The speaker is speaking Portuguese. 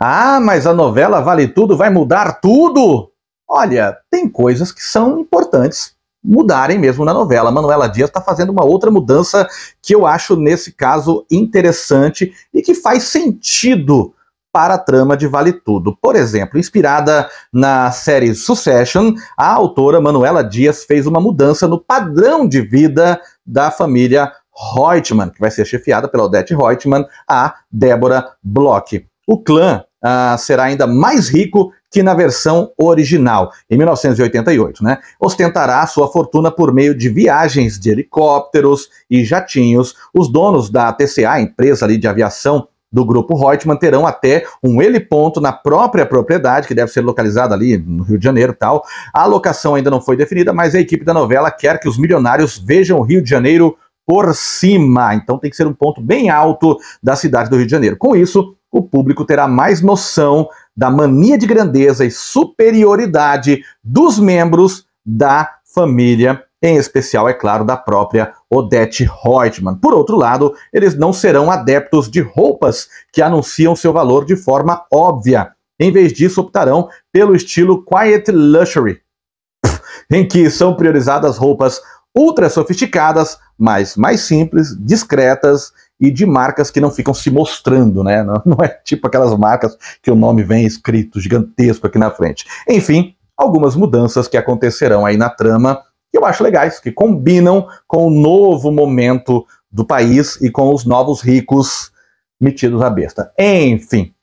Ah, mas a novela vale tudo, vai mudar tudo? Olha, tem coisas que são importantes mudarem mesmo na novela. A Manuela Dias está fazendo uma outra mudança que eu acho, nesse caso, interessante e que faz sentido para a trama de Vale Tudo. Por exemplo, inspirada na série Succession, a autora Manuela Dias fez uma mudança no padrão de vida da família Reutemann, que vai ser chefiada pela Odette Reutemann, a Débora Bloch. O clã ah, será ainda mais rico que na versão original, em 1988, né? Ostentará sua fortuna por meio de viagens de helicópteros e jatinhos. Os donos da TCA, empresa ali de aviação do grupo Reutemann, terão até um heliponto na própria propriedade, que deve ser localizada ali no Rio de Janeiro tal. A locação ainda não foi definida, mas a equipe da novela quer que os milionários vejam o Rio de Janeiro por cima. Então tem que ser um ponto bem alto da cidade do Rio de Janeiro. Com isso, o público terá mais noção da mania de grandeza e superioridade dos membros da família, em especial, é claro, da própria Odette Reutemann. Por outro lado, eles não serão adeptos de roupas que anunciam seu valor de forma óbvia. Em vez disso, optarão pelo estilo Quiet Luxury, em que são priorizadas roupas ultra sofisticadas, mas mais simples, discretas e de marcas que não ficam se mostrando, né? Não, não é tipo aquelas marcas que o nome vem escrito gigantesco aqui na frente. Enfim, algumas mudanças que acontecerão aí na trama que eu acho legais, que combinam com o novo momento do país e com os novos ricos metidos à besta. Enfim,